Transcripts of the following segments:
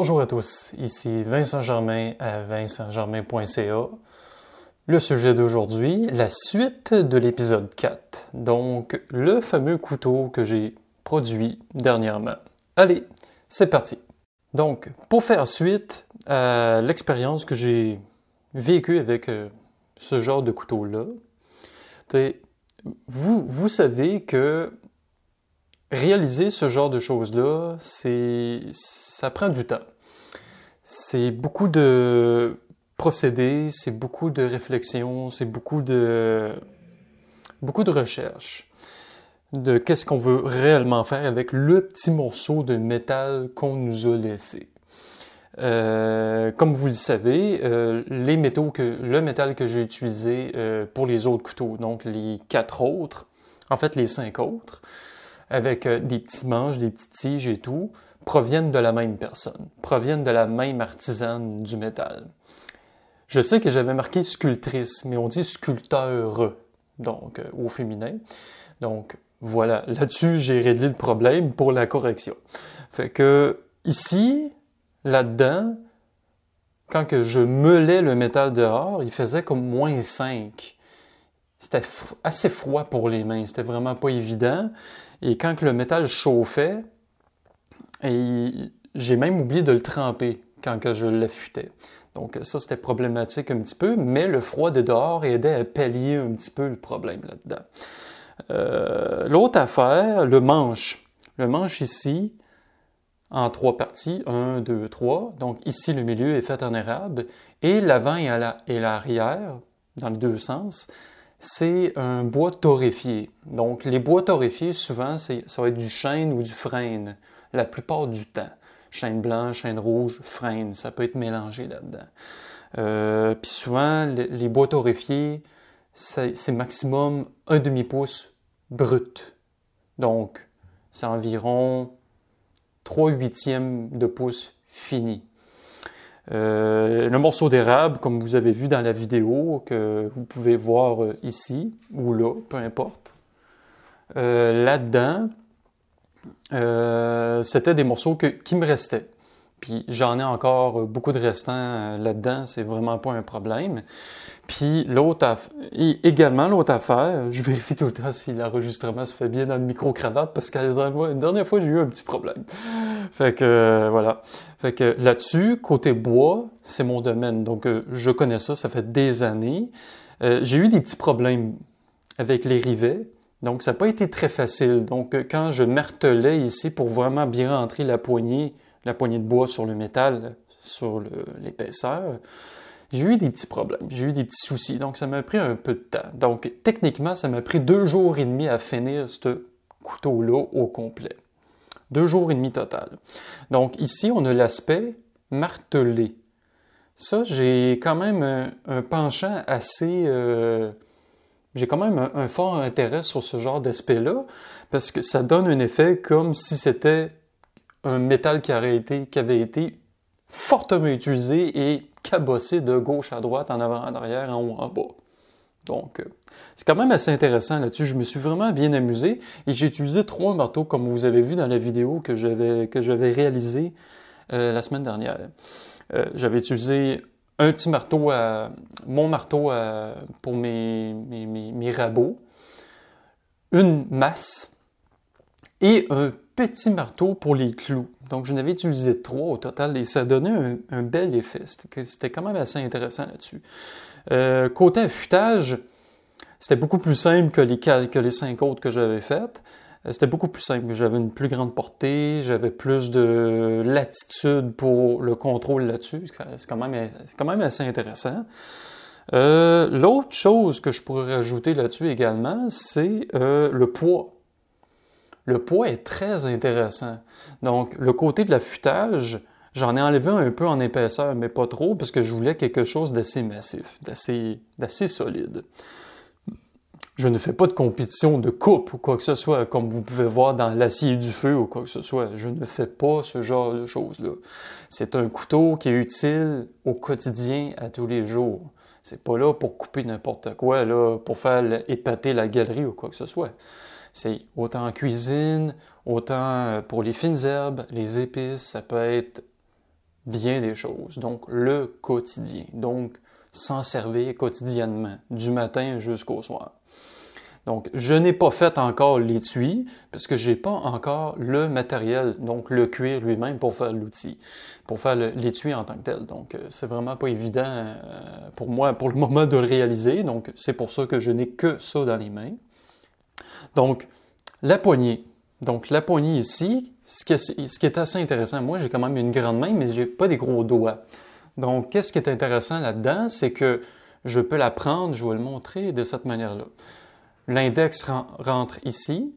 Bonjour à tous, ici Vincent Germain à vincentgermain.ca. Le sujet d'aujourd'hui, la suite de l'épisode 4, donc le fameux couteau que j'ai produit dernièrement. Allez, c'est parti. Donc, pour faire suite à l'expérience que j'ai vécue avec euh, ce genre de couteau-là, vous, vous savez que réaliser ce genre de choses-là, c'est, ça prend du temps. C'est beaucoup de procédés, c'est beaucoup de réflexions, c'est beaucoup de, beaucoup de recherche de qu'est-ce qu'on veut réellement faire avec le petit morceau de métal qu'on nous a laissé. Euh, comme vous le savez, euh, les métaux que, le métal que j'ai utilisé euh, pour les autres couteaux, donc les quatre autres, en fait les cinq autres, avec euh, des petits manches, des petites tiges et tout, proviennent de la même personne, proviennent de la même artisane du métal. Je sais que j'avais marqué sculptrice, mais on dit sculpteur, donc euh, au féminin. Donc voilà, là-dessus, j'ai réglé le problème pour la correction. Fait que ici, là-dedans, quand que je meulais le métal dehors, il faisait comme moins 5. C'était assez froid pour les mains, c'était vraiment pas évident. Et quand le métal chauffait, j'ai même oublié de le tremper quand que je l'affûtais. Donc ça, c'était problématique un petit peu, mais le froid de dehors aidait à pallier un petit peu le problème là-dedans. Euh, l'autre affaire, le manche. Le manche ici, en trois parties, un, deux, trois. Donc ici, le milieu est fait en érable, et l'avant et l'arrière, dans les deux sens, c'est un bois torréfié. Donc, les bois torréfiés, souvent, ça va être du chêne ou du frêne, la plupart du temps. Chêne blanc, chêne rouge, frêne, ça peut être mélangé là-dedans. Euh, puis souvent, les, bois torréfiés, c'est maximum un demi-pouce brut. Donc, c'est environ 3 huitièmes de pouce fini. Euh, le morceau d'érable, comme vous avez vu dans la vidéo, que vous pouvez voir euh, ici ou là, peu importe. Euh, là-dedans, c'était des morceaux qui me restaient. Puis j'en ai encore beaucoup de restants là-dedans, c'est vraiment pas un problème. Puis l'autre également l'autre affaire, je vérifie tout le temps si l'enregistrement se fait bien dans le micro-cravate parce qu'à dernière fois j'ai eu un petit problème fait que euh, voilà. Fait que là-dessus, côté bois, c'est mon domaine. Donc euh, je connais ça, ça fait des années. Euh, j'ai eu des petits problèmes avec les rivets. Donc ça n'a pas été très facile. Donc quand je martelais ici pour vraiment bien rentrer la poignée, la poignée de bois sur le métal, sur l'épaisseur, j'ai eu des petits problèmes, j'ai eu des petits soucis. Donc ça m'a pris un peu de temps. Donc techniquement, ça m'a pris deux jours et demi à finir ce couteau-là au complet. Deux jours et demi total. Donc ici, on a l'aspect martelé. Ça, j'ai quand même un, penchant assez... Euh, j'ai quand même un, fort intérêt sur ce genre d'aspect-là, parce que ça donne un effet comme si c'était un métal qui, qui avait été fortement utilisé et cabossé de gauche à droite, en avant, en arrière, en haut, en bas. Donc, c'est quand même assez intéressant là-dessus. Je me suis vraiment bien amusé et j'ai utilisé trois marteaux comme vous avez vu dans la vidéo que j'avais que réalisée euh, la semaine dernière. Euh, j'avais utilisé un petit marteau mon marteau pour mes, rabots, une masse et un petit marteau pour les clous. Donc, je n'avais utilisé trois au total et ça donnait un bel effet. C'était quand même assez intéressant là-dessus. Euh, côté affûtage, c'était beaucoup plus simple que les, que cinq autres que j'avais faites. Euh, c'était beaucoup plus simple. J'avais une plus grande portée, j'avais plus de latitude pour le contrôle là-dessus. C'est quand, même, assez intéressant. Euh, l'autre chose que je pourrais rajouter là-dessus également, c'est le poids. Le poids est très intéressant. Donc, le côté de l'affûtage, J'en ai enlevé un peu en épaisseur, mais pas trop, parce que je voulais quelque chose d'assez massif, d'assez, solide. Je ne fais pas de compétition de coupe ou quoi que ce soit, comme vous pouvez voir dans l'acier du feu ou quoi que ce soit. Je ne fais pas ce genre de choses-là. C'est un couteau qui est utile au quotidien, à tous les jours. C'est pas là pour couper n'importe quoi, là, pour faire épater la galerie ou quoi que ce soit. C'est autant en cuisine, autant euh, pour les fines herbes, les épices, ça peut être bien des choses. Donc, le quotidien. Donc, s'en servir quotidiennement, du matin jusqu'au soir. Donc, je n'ai pas fait encore l'étui parce que n'ai pas encore le matériel, donc le cuir lui-même pour faire l'outil, pour faire l'étui en tant que tel. Donc, euh, c'est vraiment pas évident euh, pour moi pour le moment de le réaliser. Donc, c'est pour ça que je n'ai que ça dans les mains. Donc, la poignée. Donc, la poignée ici, ce, qui est assez intéressant, moi j'ai quand même une grande main, mais j'ai pas des gros doigts. Donc, qu'est-ce qui est intéressant là-dedans, c'est que je peux la prendre, je vais le montrer de cette manière-là. L'index rentre ici,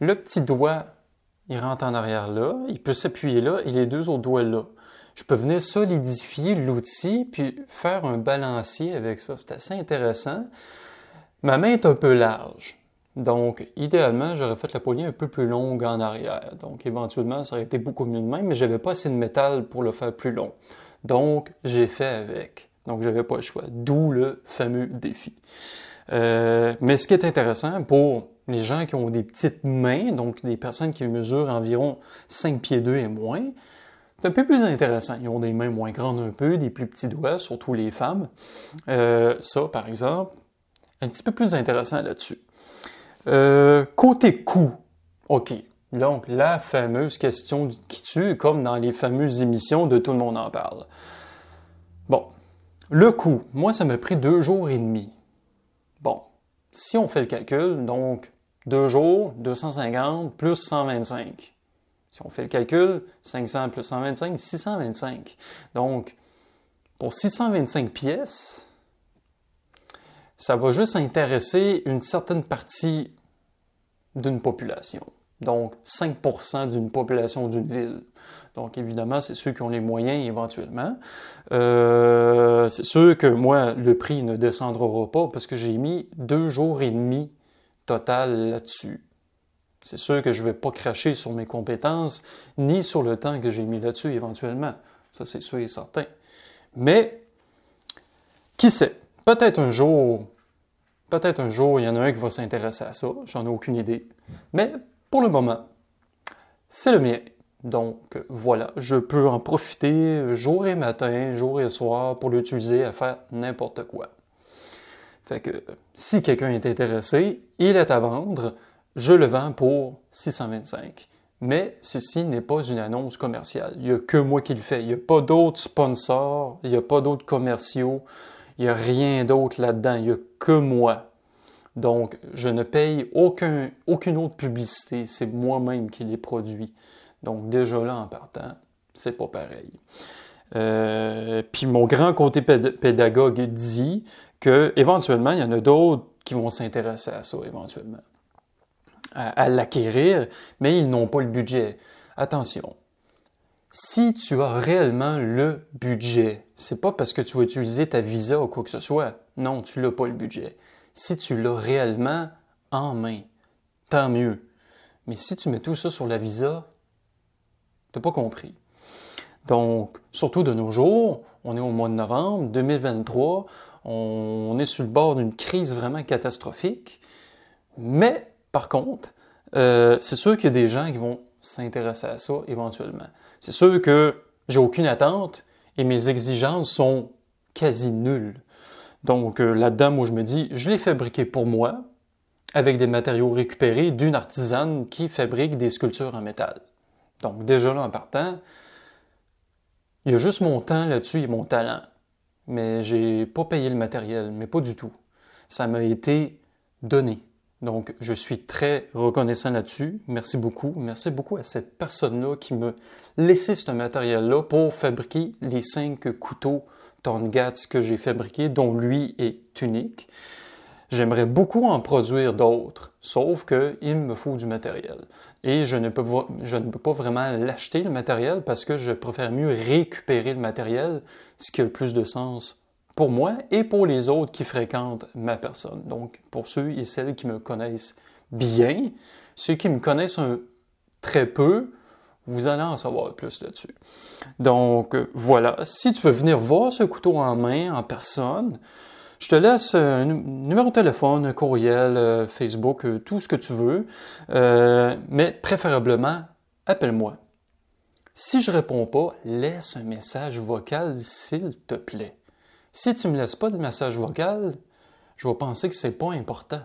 le petit doigt, il rentre en arrière là, il peut s'appuyer là, et les deux autres doigts là. Je peux venir solidifier l'outil, puis faire un balancier avec ça. C'est assez intéressant. Ma main est un peu large. Donc, idéalement, j'aurais fait la poignée un peu plus longue en arrière. Donc, éventuellement, ça aurait été beaucoup mieux de main, mais j'avais pas assez de métal pour le faire plus long. Donc, j'ai fait avec. Donc, j'avais pas le choix. D'où le fameux défi. Euh, mais ce qui est intéressant pour les gens qui ont des petites mains, donc des personnes qui mesurent environ 5 pieds 2 et moins, c'est un peu plus intéressant. Ils ont des mains moins grandes un peu, des plus petits doigts, surtout les femmes. Euh, ça, par exemple, un petit peu plus intéressant là-dessus. Euh, côté coût, OK. Donc, la fameuse question qui tue, comme dans les fameuses émissions de Tout le monde en parle. Bon. Le coût, moi, ça m'a pris deux jours et demi. Bon. Si on fait le calcul, donc, deux jours, 250 plus 125. Si on fait le calcul, 500 plus 125, 625. Donc, pour 625 pièces, ça va juste intéresser une certaine partie d'une population. Donc 5% d'une population d'une ville. Donc évidemment, c'est ceux qui ont les moyens éventuellement. Euh, c'est sûr que moi, le prix ne descendra pas parce que j'ai mis deux jours et demi total là-dessus. C'est sûr que je ne vais pas cracher sur mes compétences ni sur le temps que j'ai mis là-dessus éventuellement. Ça, c'est sûr et certain. Mais, qui sait? Peut-être un jour, peut-être un jour, il y en a un qui va s'intéresser à ça, j'en ai aucune idée. Mais pour le moment, c'est le mien. Donc voilà, je peux en profiter jour et matin, jour et soir pour l'utiliser à faire n'importe quoi. Fait que si quelqu'un est intéressé, il est à vendre, je le vends pour 625. Mais ceci n'est pas une annonce commerciale. Il n'y a que moi qui le fais. Il n'y a pas d'autres sponsors, il n'y a pas d'autres commerciaux. Il n'y a rien d'autre là-dedans. Il n'y a que moi. Donc, je ne paye aucun, aucune autre publicité. C'est moi-même qui les produit. Donc, déjà là, en partant, c'est pas pareil. Euh, puis mon grand côté pédagogue dit que éventuellement, il y en a d'autres qui vont s'intéresser à ça éventuellement, à l'acquérir, mais ils n'ont pas le budget. Attention, si tu as réellement le budget. C'est pas parce que tu vas utiliser ta visa ou quoi que ce soit. Non, tu l'as pas le budget. Si tu l'as réellement en main, tant mieux. Mais si tu mets tout ça sur la visa, t'as pas compris. Donc, surtout de nos jours, on est au mois de novembre 2023, on est sur le bord d'une crise vraiment catastrophique. Mais, par contre, euh, c'est sûr qu'il y a des gens qui vont s'intéresser à ça éventuellement. C'est sûr que j'ai aucune attente et mes exigences sont quasi nulles. Donc euh, là-dedans, moi je me dis, je l'ai fabriqué pour moi avec des matériaux récupérés d'une artisane qui fabrique des sculptures en métal. Donc déjà là en partant, il y a juste mon temps là-dessus et mon talent. Mais j'ai pas payé le matériel, mais pas du tout. Ça m'a été donné. Donc, je suis très reconnaissant là-dessus. Merci beaucoup. Merci beaucoup à cette personne-là qui me laissait ce matériel-là pour fabriquer les cinq couteaux Gats que j'ai fabriqués, dont lui est unique. J'aimerais beaucoup en produire d'autres, sauf qu'il me faut du matériel. Et je ne peux, je ne peux pas vraiment l'acheter, le matériel, parce que je préfère mieux récupérer le matériel, ce qui a le plus de sens pour moi et pour les autres qui fréquentent ma personne. Donc, pour ceux et celles qui me connaissent bien, ceux qui me connaissent très peu, vous allez en savoir plus là-dessus. Donc, euh, voilà. Si tu veux venir voir ce couteau en main, en personne, je te laisse un numéro de téléphone, un courriel, euh, Facebook, euh, tout ce que tu veux, mais préférablement, appelle-moi. Si je réponds pas, laisse un message vocal, s'il te plaît. Si tu ne me laisses pas de message vocal, je vais penser que c'est pas important.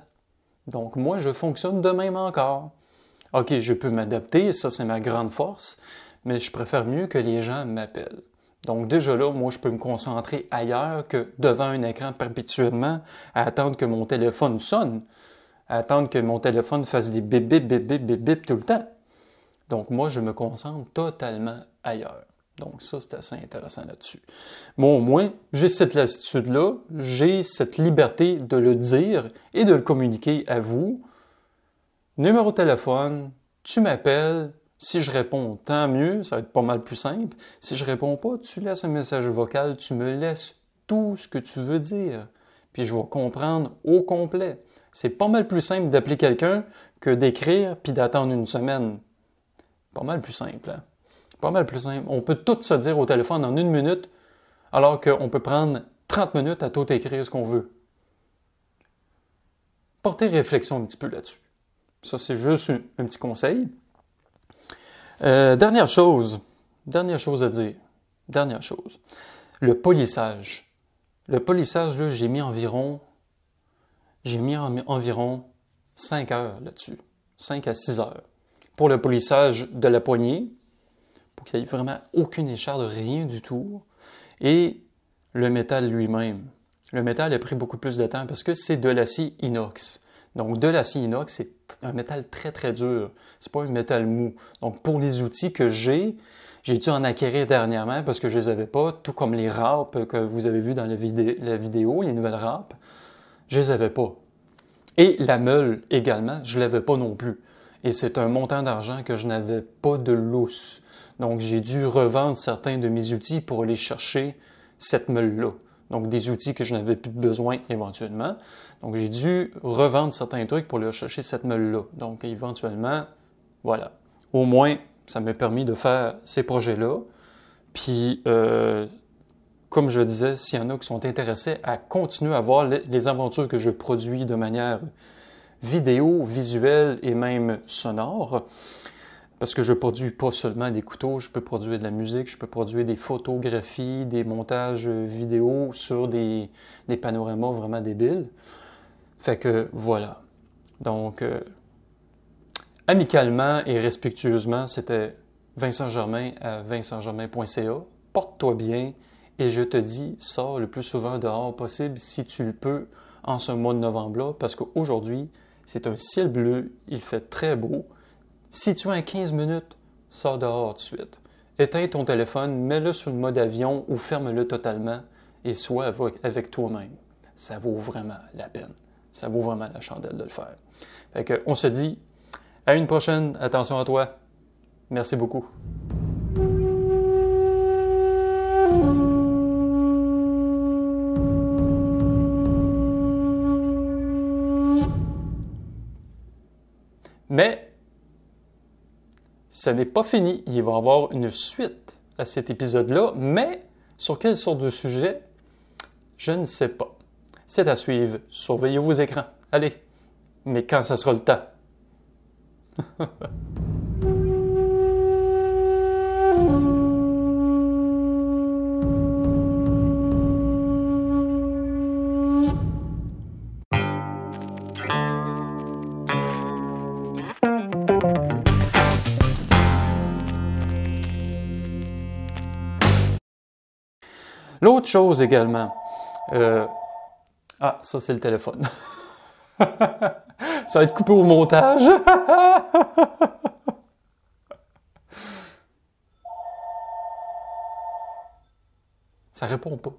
Donc moi, je fonctionne de même encore. OK, je peux m'adapter, ça c'est ma grande force, mais je préfère mieux que les gens m'appellent. Donc déjà là, moi, je peux me concentrer ailleurs que devant un écran perpétuellement à attendre que mon téléphone sonne, à attendre que mon téléphone fasse des bip bip bip bip bip bip tout le temps. Donc moi, je me concentre totalement ailleurs. Donc ça, c'est assez intéressant là-dessus. Bon, au moins, j'ai cette lassitude-là, j'ai cette liberté de le dire et de le communiquer à vous. Numéro de téléphone, tu m'appelles, si je réponds, tant mieux, ça va être pas mal plus simple. Si je réponds pas, tu laisses un message vocal, tu me laisses tout ce que tu veux dire, puis je vais comprendre au complet. C'est pas mal plus simple d'appeler quelqu'un que d'écrire puis d'attendre une semaine. Pas mal plus simple. Hein? pas mal plus simple. On peut tout se dire au téléphone en une minute, alors qu'on peut prendre 30 minutes à tout écrire ce qu'on veut. Portez réflexion un petit peu là-dessus. Ça, c'est juste un, petit conseil. Euh, dernière chose, dernière chose à dire, dernière chose, le polissage. Le polissage, là, j'ai mis environ, j'ai mis environ 5 heures là-dessus, 5 à 6 heures pour le polissage de la poignée, pour qu'il n'y ait vraiment aucune de rien du tout. Et le métal lui-même. Le métal a pris beaucoup plus de temps parce que c'est de l'acier inox. Donc de l'acier inox, c'est un métal très très dur. C'est pas un métal mou. Donc pour les outils que j'ai, j'ai dû en acquérir dernièrement parce que je les avais pas, tout comme les râpes que vous avez vu dans la, vidéo, les nouvelles râpes, je les avais pas. Et la meule également, je l'avais pas non plus et c'est un montant d'argent que je n'avais pas de lousse. Donc j'ai dû revendre certains de mes outils pour aller chercher cette meule-là. Donc des outils que je n'avais plus besoin éventuellement. Donc j'ai dû revendre certains trucs pour aller chercher cette meule-là. Donc éventuellement, voilà. Au moins, ça m'a permis de faire ces projets-là. Puis, euh, comme je disais, s'il y en a qui sont intéressés à continuer à voir les aventures que je produis de manière vidéo, visuel et même sonore. Parce que je produis pas seulement des couteaux, je peux produire de la musique, je peux produire des photographies, des montages vidéo sur des, des panoramas vraiment débiles. Fait que voilà. Donc, euh, amicalement et respectueusement, c'était Vincent Germain à vincentgermain.ca. Porte-toi bien et je te dis, sors le plus souvent dehors possible si tu le peux en ce mois de novembre-là, parce qu'aujourd'hui, c'est un ciel bleu, il fait très beau. Si tu as 15 minutes, sors dehors tout de suite. Éteins ton téléphone, mets-le sur le mode avion ou ferme-le totalement et sois avec toi-même. Ça vaut vraiment la peine. Ça vaut vraiment la chandelle de le faire. on se dit à une prochaine. Attention à toi. Merci beaucoup. ce n'est pas fini. Il va y avoir une suite à cet épisode-là, mais sur quelle sorte de sujet Je ne sais pas. C'est à suivre. Surveillez vos écrans. Allez, mais quand ça sera le temps chose également. Euh, ah, ça c'est le téléphone. ça va être coupé au montage. ça répond pas.